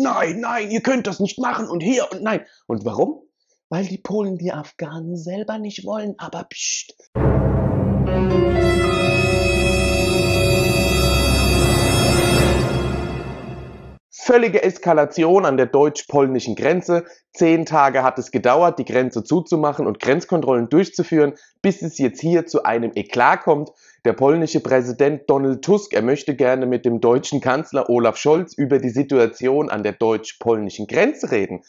nein, nein, ihr könnt das nicht machen und hier und nein. Und warum? Weil die Polen die Afghanen selber nicht wollen, aber pst. völlige Eskalation an der deutsch-polnischen Grenze. Zehn Tage hat es gedauert, die Grenze zuzumachen und Grenzkontrollen durchzuführen, bis es jetzt hier zu einem Eklat kommt. Der polnische Präsident Donald Tusk, er möchte gerne mit dem deutschen Kanzler Olaf Scholz über die Situation an der deutsch-polnischen Grenze reden.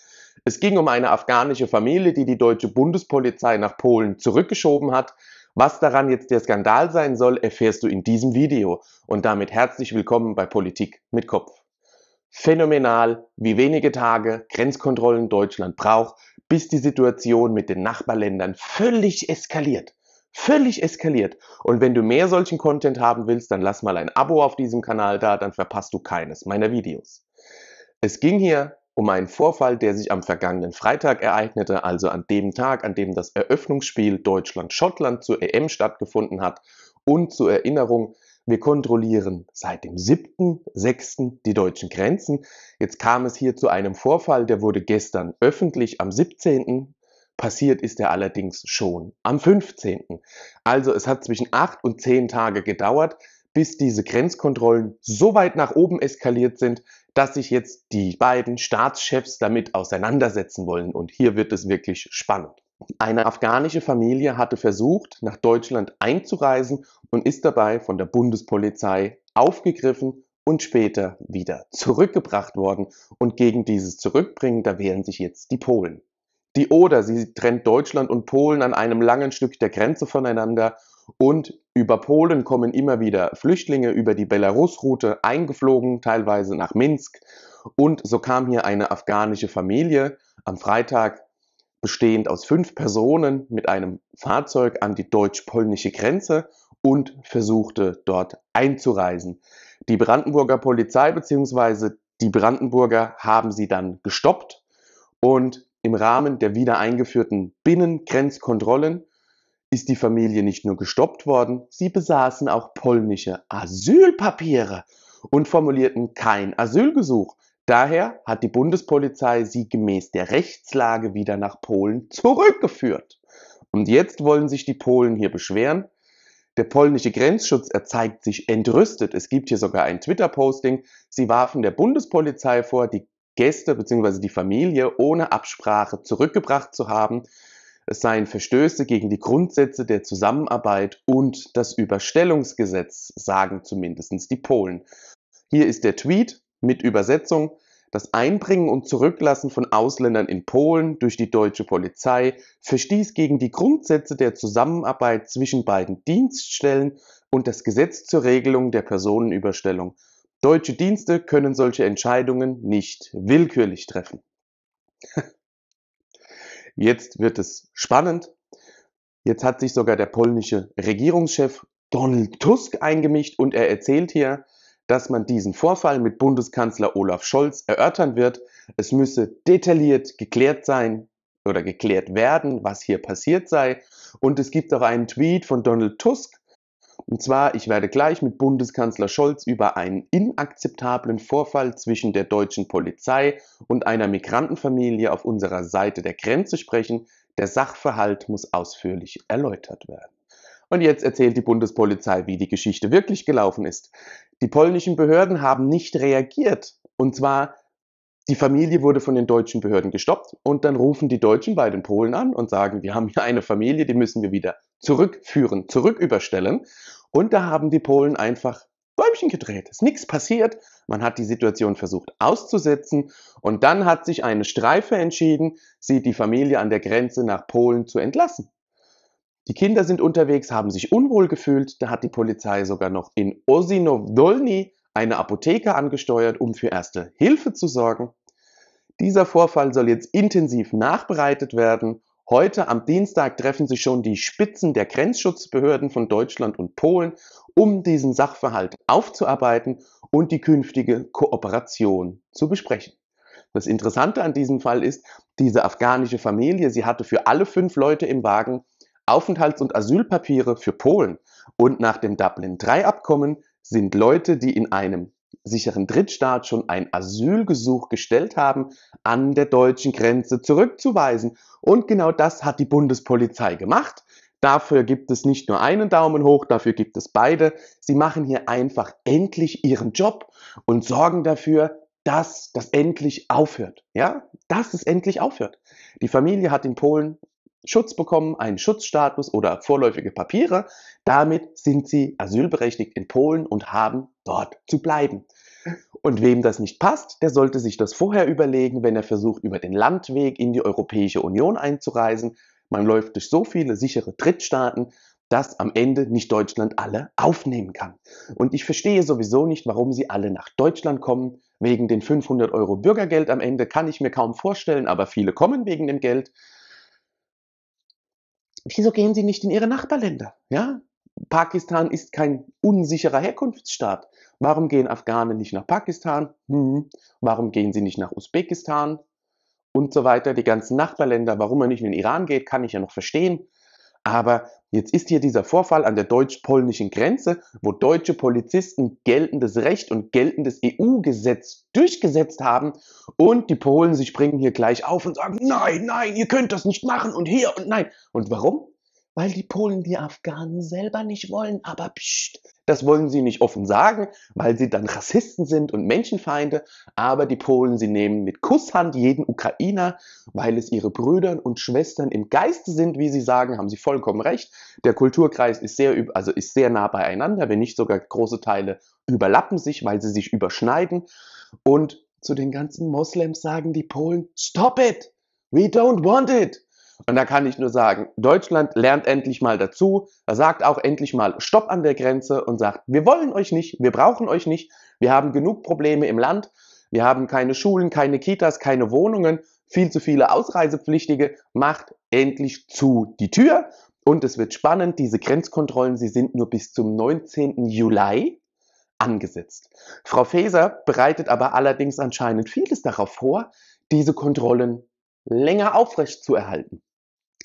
Es ging um eine afghanische Familie, die die deutsche Bundespolizei nach Polen zurückgeschoben hat. Was daran jetzt der Skandal sein soll, erfährst du in diesem Video. Und damit herzlich willkommen bei Politik mit Kopf phänomenal, wie wenige Tage Grenzkontrollen Deutschland braucht, bis die Situation mit den Nachbarländern völlig eskaliert. Völlig eskaliert. Und wenn du mehr solchen Content haben willst, dann lass mal ein Abo auf diesem Kanal da, dann verpasst du keines meiner Videos. Es ging hier um einen Vorfall, der sich am vergangenen Freitag ereignete, also an dem Tag, an dem das Eröffnungsspiel Deutschland-Schottland zur EM stattgefunden hat. Und zur Erinnerung, wir kontrollieren seit dem 7.6. die deutschen Grenzen. Jetzt kam es hier zu einem Vorfall, der wurde gestern öffentlich am 17. Passiert ist er allerdings schon am 15. Also es hat zwischen 8 und 10 Tage gedauert, bis diese Grenzkontrollen so weit nach oben eskaliert sind, dass sich jetzt die beiden Staatschefs damit auseinandersetzen wollen. Und hier wird es wirklich spannend. Eine afghanische Familie hatte versucht, nach Deutschland einzureisen und ist dabei von der Bundespolizei aufgegriffen und später wieder zurückgebracht worden. Und gegen dieses Zurückbringen, da wehren sich jetzt die Polen. Die Oder, sie trennt Deutschland und Polen an einem langen Stück der Grenze voneinander. Und über Polen kommen immer wieder Flüchtlinge über die Belarus-Route eingeflogen, teilweise nach Minsk. Und so kam hier eine afghanische Familie am Freitag bestehend aus fünf Personen mit einem Fahrzeug an die deutsch-polnische Grenze und versuchte dort einzureisen. Die Brandenburger Polizei bzw. die Brandenburger haben sie dann gestoppt und im Rahmen der wieder eingeführten Binnengrenzkontrollen ist die Familie nicht nur gestoppt worden, sie besaßen auch polnische Asylpapiere und formulierten kein Asylgesuch. Daher hat die Bundespolizei sie gemäß der Rechtslage wieder nach Polen zurückgeführt. Und jetzt wollen sich die Polen hier beschweren. Der polnische Grenzschutz erzeigt sich entrüstet. Es gibt hier sogar ein Twitter-Posting. Sie warfen der Bundespolizei vor, die Gäste bzw. die Familie ohne Absprache zurückgebracht zu haben. Es seien Verstöße gegen die Grundsätze der Zusammenarbeit und das Überstellungsgesetz, sagen zumindest die Polen. Hier ist der Tweet mit Übersetzung das Einbringen und Zurücklassen von Ausländern in Polen durch die deutsche Polizei verstieß gegen die Grundsätze der Zusammenarbeit zwischen beiden Dienststellen und das Gesetz zur Regelung der Personenüberstellung. Deutsche Dienste können solche Entscheidungen nicht willkürlich treffen. Jetzt wird es spannend. Jetzt hat sich sogar der polnische Regierungschef Donald Tusk eingemischt und er erzählt hier, dass man diesen Vorfall mit Bundeskanzler Olaf Scholz erörtern wird. Es müsse detailliert geklärt sein oder geklärt werden, was hier passiert sei. Und es gibt auch einen Tweet von Donald Tusk. Und zwar, ich werde gleich mit Bundeskanzler Scholz über einen inakzeptablen Vorfall zwischen der deutschen Polizei und einer Migrantenfamilie auf unserer Seite der Grenze sprechen. Der Sachverhalt muss ausführlich erläutert werden. Und jetzt erzählt die Bundespolizei, wie die Geschichte wirklich gelaufen ist. Die polnischen Behörden haben nicht reagiert. Und zwar, die Familie wurde von den deutschen Behörden gestoppt und dann rufen die Deutschen bei den Polen an und sagen, wir haben hier eine Familie, die müssen wir wieder zurückführen, zurücküberstellen. Und da haben die Polen einfach Bäumchen gedreht. Ist nichts passiert. Man hat die Situation versucht auszusetzen und dann hat sich eine Streife entschieden, sie die Familie an der Grenze nach Polen zu entlassen. Die Kinder sind unterwegs, haben sich unwohl gefühlt. Da hat die Polizei sogar noch in Osinowdolny eine Apotheke angesteuert, um für erste Hilfe zu sorgen. Dieser Vorfall soll jetzt intensiv nachbereitet werden. Heute am Dienstag treffen sich schon die Spitzen der Grenzschutzbehörden von Deutschland und Polen, um diesen Sachverhalt aufzuarbeiten und die künftige Kooperation zu besprechen. Das Interessante an diesem Fall ist, diese afghanische Familie, sie hatte für alle fünf Leute im Wagen Aufenthalts- und Asylpapiere für Polen und nach dem Dublin-III-Abkommen sind Leute, die in einem sicheren Drittstaat schon ein Asylgesuch gestellt haben, an der deutschen Grenze zurückzuweisen. Und genau das hat die Bundespolizei gemacht. Dafür gibt es nicht nur einen Daumen hoch, dafür gibt es beide. Sie machen hier einfach endlich ihren Job und sorgen dafür, dass das endlich aufhört. Ja, dass es endlich aufhört. Die Familie hat in Polen Schutz bekommen, einen Schutzstatus oder vorläufige Papiere. Damit sind sie asylberechtigt in Polen und haben dort zu bleiben. Und wem das nicht passt, der sollte sich das vorher überlegen, wenn er versucht, über den Landweg in die Europäische Union einzureisen. Man läuft durch so viele sichere Drittstaaten, dass am Ende nicht Deutschland alle aufnehmen kann. Und ich verstehe sowieso nicht, warum sie alle nach Deutschland kommen. Wegen den 500 Euro Bürgergeld am Ende kann ich mir kaum vorstellen, aber viele kommen wegen dem Geld wieso gehen sie nicht in ihre Nachbarländer? Ja? Pakistan ist kein unsicherer Herkunftsstaat. Warum gehen Afghanen nicht nach Pakistan? Hm. Warum gehen sie nicht nach Usbekistan? Und so weiter, die ganzen Nachbarländer. Warum man nicht in den Iran geht, kann ich ja noch verstehen. Aber Jetzt ist hier dieser Vorfall an der deutsch-polnischen Grenze, wo deutsche Polizisten geltendes Recht und geltendes EU-Gesetz durchgesetzt haben und die Polen sich bringen hier gleich auf und sagen, nein, nein, ihr könnt das nicht machen und hier und nein. Und warum? weil die Polen die Afghanen selber nicht wollen. Aber pst, das wollen sie nicht offen sagen, weil sie dann Rassisten sind und Menschenfeinde. Aber die Polen, sie nehmen mit Kusshand jeden Ukrainer, weil es ihre Brüder und Schwestern im Geiste sind, wie sie sagen, haben sie vollkommen recht. Der Kulturkreis ist sehr, also ist sehr nah beieinander, wenn nicht sogar große Teile überlappen sich, weil sie sich überschneiden. Und zu den ganzen Moslems sagen die Polen, stop it! We don't want it! Und da kann ich nur sagen, Deutschland lernt endlich mal dazu, sagt auch endlich mal Stopp an der Grenze und sagt, wir wollen euch nicht, wir brauchen euch nicht, wir haben genug Probleme im Land, wir haben keine Schulen, keine Kitas, keine Wohnungen, viel zu viele Ausreisepflichtige, macht endlich zu die Tür. Und es wird spannend, diese Grenzkontrollen, sie sind nur bis zum 19. Juli angesetzt. Frau Faeser bereitet aber allerdings anscheinend vieles darauf vor, diese Kontrollen länger aufrecht zu erhalten.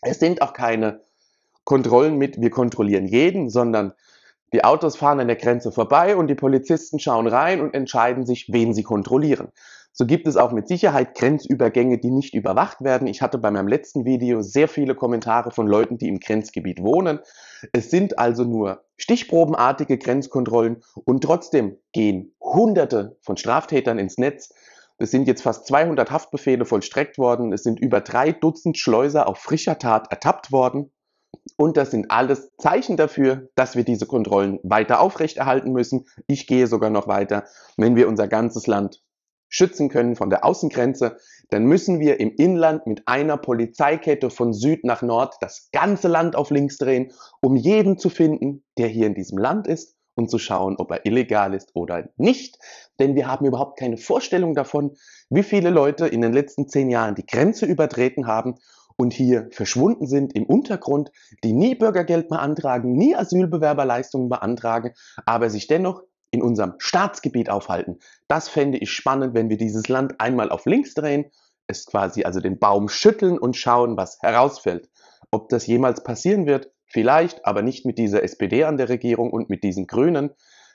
Es sind auch keine Kontrollen mit, wir kontrollieren jeden, sondern die Autos fahren an der Grenze vorbei und die Polizisten schauen rein und entscheiden sich, wen sie kontrollieren. So gibt es auch mit Sicherheit Grenzübergänge, die nicht überwacht werden. Ich hatte bei meinem letzten Video sehr viele Kommentare von Leuten, die im Grenzgebiet wohnen. Es sind also nur stichprobenartige Grenzkontrollen und trotzdem gehen Hunderte von Straftätern ins Netz, es sind jetzt fast 200 Haftbefehle vollstreckt worden. Es sind über drei Dutzend Schleuser auf frischer Tat ertappt worden. Und das sind alles Zeichen dafür, dass wir diese Kontrollen weiter aufrechterhalten müssen. Ich gehe sogar noch weiter. Wenn wir unser ganzes Land schützen können von der Außengrenze, dann müssen wir im Inland mit einer Polizeikette von Süd nach Nord das ganze Land auf links drehen, um jeden zu finden, der hier in diesem Land ist und zu schauen, ob er illegal ist oder nicht. Denn wir haben überhaupt keine Vorstellung davon, wie viele Leute in den letzten zehn Jahren die Grenze übertreten haben und hier verschwunden sind im Untergrund, die nie Bürgergeld beantragen, nie Asylbewerberleistungen beantragen, aber sich dennoch in unserem Staatsgebiet aufhalten. Das fände ich spannend, wenn wir dieses Land einmal auf links drehen, es quasi also den Baum schütteln und schauen, was herausfällt. Ob das jemals passieren wird, Vielleicht, aber nicht mit dieser SPD an der Regierung und mit diesen Grünen.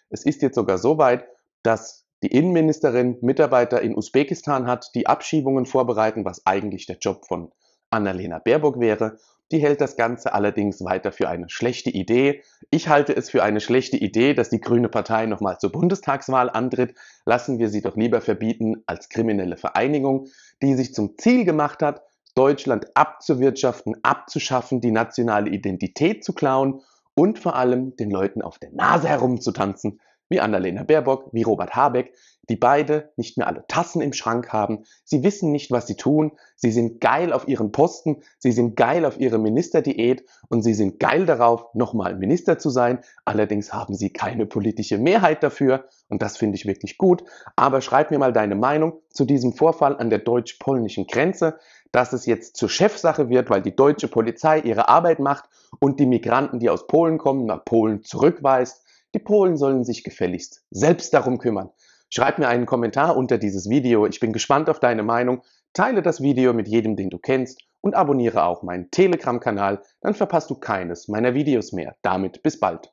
Es ist jetzt sogar so weit, dass die Innenministerin Mitarbeiter in Usbekistan hat, die Abschiebungen vorbereiten, was eigentlich der Job von Annalena Baerbock wäre. Die hält das Ganze allerdings weiter für eine schlechte Idee. Ich halte es für eine schlechte Idee, dass die Grüne Partei nochmal zur Bundestagswahl antritt. Lassen wir sie doch lieber verbieten als kriminelle Vereinigung, die sich zum Ziel gemacht hat, Deutschland abzuwirtschaften, abzuschaffen, die nationale Identität zu klauen und vor allem den Leuten auf der Nase herumzutanzen, wie Annalena Baerbock, wie Robert Habeck, die beide nicht mehr alle Tassen im Schrank haben, sie wissen nicht, was sie tun, sie sind geil auf ihren Posten, sie sind geil auf ihre Ministerdiät und sie sind geil darauf, nochmal Minister zu sein, allerdings haben sie keine politische Mehrheit dafür und das finde ich wirklich gut, aber schreib mir mal deine Meinung zu diesem Vorfall an der deutsch-polnischen Grenze, dass es jetzt zur Chefsache wird, weil die deutsche Polizei ihre Arbeit macht und die Migranten, die aus Polen kommen, nach Polen zurückweist. Die Polen sollen sich gefälligst selbst darum kümmern. Schreib mir einen Kommentar unter dieses Video. Ich bin gespannt auf deine Meinung. Teile das Video mit jedem, den du kennst und abonniere auch meinen Telegram-Kanal. Dann verpasst du keines meiner Videos mehr. Damit bis bald.